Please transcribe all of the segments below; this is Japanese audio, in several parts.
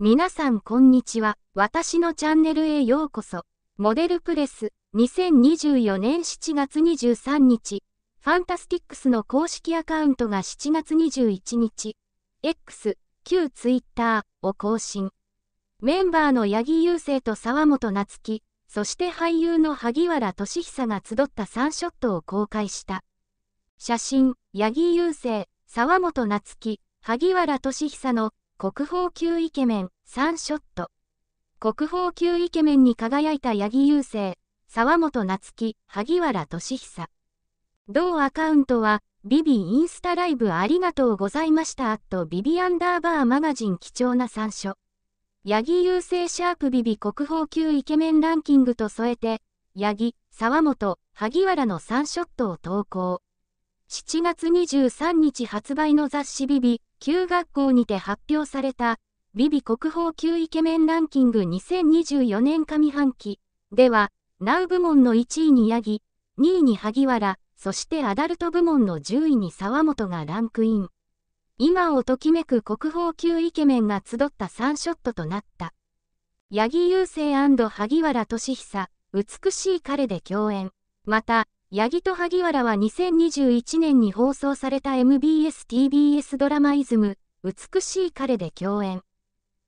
皆さんこんにちは。私のチャンネルへようこそ。モデルプレス2024年7月23日、ファンタスティックスの公式アカウントが7月21日、X、旧ツイッターを更新。メンバーの八木雄星と沢本夏樹、そして俳優の萩原俊久が集った3ショットを公開した。写真、八木雄星、沢本夏樹、萩原俊久の国宝級イケメン3ショット。国宝級イケメンに輝いた八木雄星沢本夏樹、萩原俊久。同アカウントは、ビビインスタライブありがとうございましたとビビアンダーバーマガジン貴重な参書。八木優勢シャープビビ国宝級イケメンランキングと添えて、八木、沢本、萩原の3ショットを投稿。7月23日発売の雑誌ビビ、旧学校にて発表された、ビビ国宝級イケメンランキング2024年上半期では、ナウ部門の1位にヤギ、2位に萩原、そしてアダルト部門の10位に沢本がランクイン。今をときめく国宝級イケメンが集った3ショットとなった。ヤギ優勢萩原俊久、美しい彼で共演。また、八木と萩原は2021年に放送された MBS-TBS ドラマイズム、美しい彼で共演。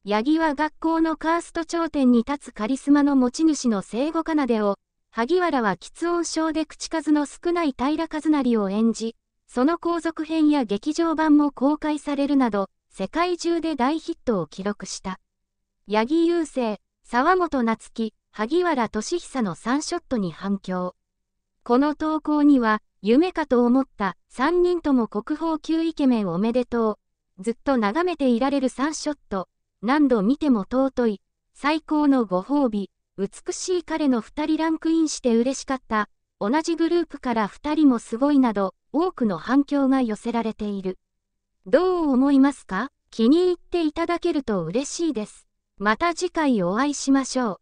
八木は学校のカースト頂点に立つカリスマの持ち主の聖後奏でを、萩原は喫音症で口数の少ない平和成を演じ、その後続編や劇場版も公開されるなど、世界中で大ヒットを記録した。八木雄星、沢本夏樹、萩原俊久の3ショットに反響。この投稿には、夢かと思った、3人とも国宝級イケメンおめでとう。ずっと眺めていられる3ショット。何度見ても尊い。最高のご褒美。美しい彼の2人ランクインして嬉しかった。同じグループから2人もすごいなど、多くの反響が寄せられている。どう思いますか気に入っていただけると嬉しいです。また次回お会いしましょう。